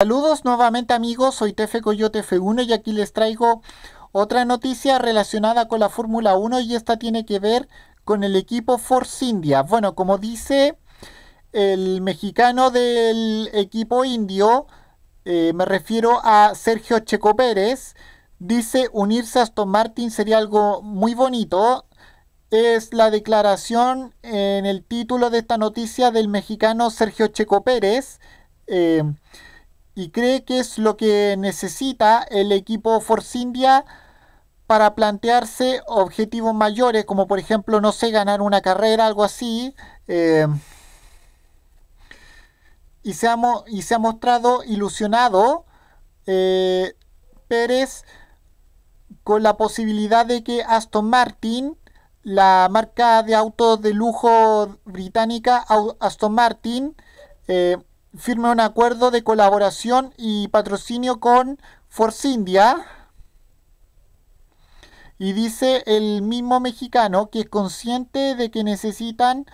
Saludos nuevamente amigos, soy Tefe Coyote F1 y aquí les traigo otra noticia relacionada con la Fórmula 1 y esta tiene que ver con el equipo Force India. Bueno, como dice el mexicano del equipo indio, eh, me refiero a Sergio Checo Pérez, dice unirse a Aston Martin sería algo muy bonito. Es la declaración en el título de esta noticia del mexicano Sergio Checo Pérez. Eh, y cree que es lo que necesita el equipo Force India para plantearse objetivos mayores, como por ejemplo, no sé, ganar una carrera, algo así. Eh, y, se ha, y se ha mostrado ilusionado eh, Pérez con la posibilidad de que Aston Martin, la marca de autos de lujo británica Aston Martin, eh, firma un acuerdo de colaboración y patrocinio con Force India. Y dice el mismo mexicano que es consciente de que necesitan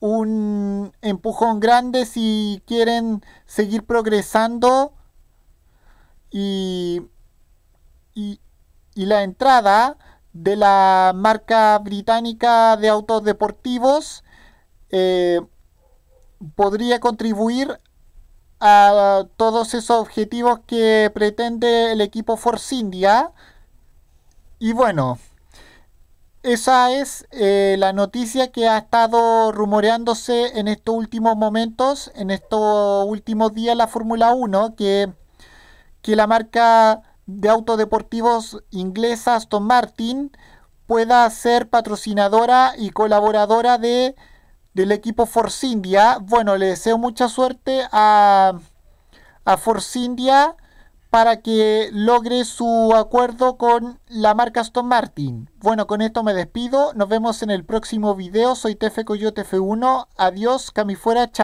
un empujón grande si quieren seguir progresando y, y, la entrada de la marca británica de autos deportivos eh, podría contribuir a todos esos objetivos que pretende el equipo Force India. Y bueno, esa es eh, la noticia que ha estado rumoreándose en estos últimos momentos, en estos últimos días la Fórmula 1, que, que la marca de autos deportivos inglesa Aston Martin pueda ser patrocinadora y colaboradora de del equipo Force India. Bueno, le deseo mucha suerte a, a Force India para que logre su acuerdo con la marca Aston Martin. Bueno, con esto me despido. Nos vemos en el próximo video. Soy Tefe Coyote F1. Adiós, fuera. Chao.